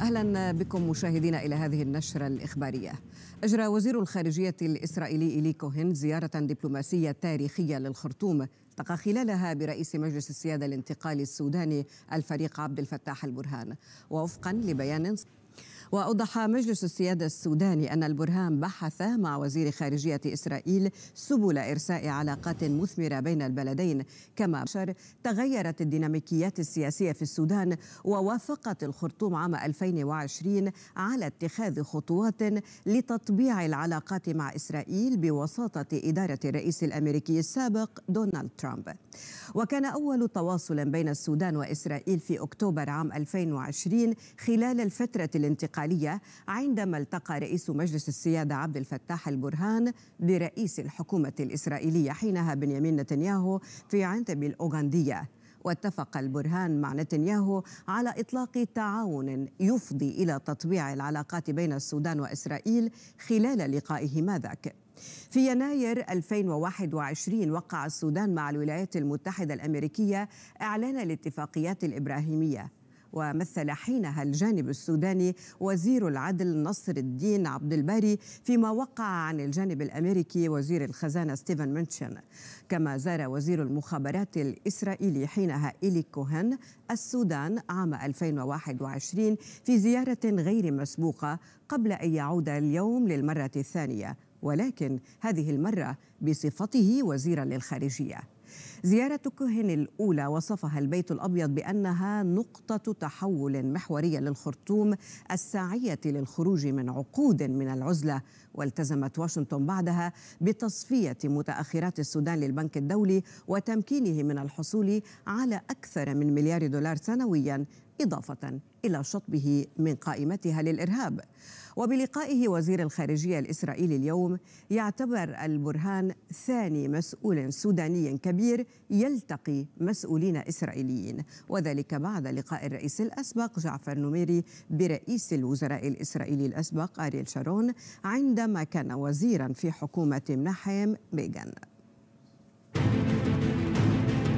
أهلا بكم مشاهدينا إلى هذه النشرة الإخبارية أجرى وزير الخارجية الإسرائيلي الي كوهين زيارة دبلوماسية تاريخية للخرطوم التقى خلالها برئيس مجلس السيادة الانتقالي السوداني الفريق عبد الفتاح البرهان ووفقا لبيان وأوضح مجلس السيادة السوداني أن البرهان بحث مع وزير خارجية إسرائيل سبل إرساء علاقات مثمرة بين البلدين كما بشر تغيرت الديناميكيات السياسية في السودان ووافقت الخرطوم عام 2020 على اتخاذ خطوات لتطبيع العلاقات مع إسرائيل بوساطة إدارة الرئيس الأمريكي السابق دونالد ترامب وكان أول تواصل بين السودان وإسرائيل في أكتوبر عام 2020 خلال الفترة الانتقالية الانتقالية عندما التقى رئيس مجلس السيادة عبد الفتاح البرهان برئيس الحكومة الإسرائيلية حينها بنيامين نتنياهو في عنتب الأوغندية واتفق البرهان مع نتنياهو على إطلاق تعاون يفضي إلى تطبيع العلاقات بين السودان وإسرائيل خلال لقائهما ذاك في يناير 2021 وقع السودان مع الولايات المتحدة الأمريكية إعلان الاتفاقيات الإبراهيمية ومثل حينها الجانب السوداني وزير العدل نصر الدين عبد الباري فيما وقع عن الجانب الامريكي وزير الخزانه ستيفن منشن كما زار وزير المخابرات الاسرائيلي حينها إيلي كوهن السودان عام 2021 في زياره غير مسبوقه قبل ان يعود اليوم للمره الثانيه ولكن هذه المره بصفته وزيرا للخارجيه زيارة كوهن الأولى وصفها البيت الأبيض بأنها نقطة تحول محورية للخرطوم الساعية للخروج من عقود من العزلة والتزمت واشنطن بعدها بتصفية متأخرات السودان للبنك الدولي وتمكينه من الحصول على أكثر من مليار دولار سنويا إضافة إلى شطبه من قائمتها للإرهاب وبلقائه وزير الخارجية الإسرائيلي اليوم يعتبر البرهان ثاني مسؤول سوداني كبير يلتقي مسؤولين إسرائيليين وذلك بعد لقاء الرئيس الأسبق جعفر نميري برئيس الوزراء الإسرائيلي الأسبق أريل شارون عندما كان وزيرا في حكومة منحيم بيغان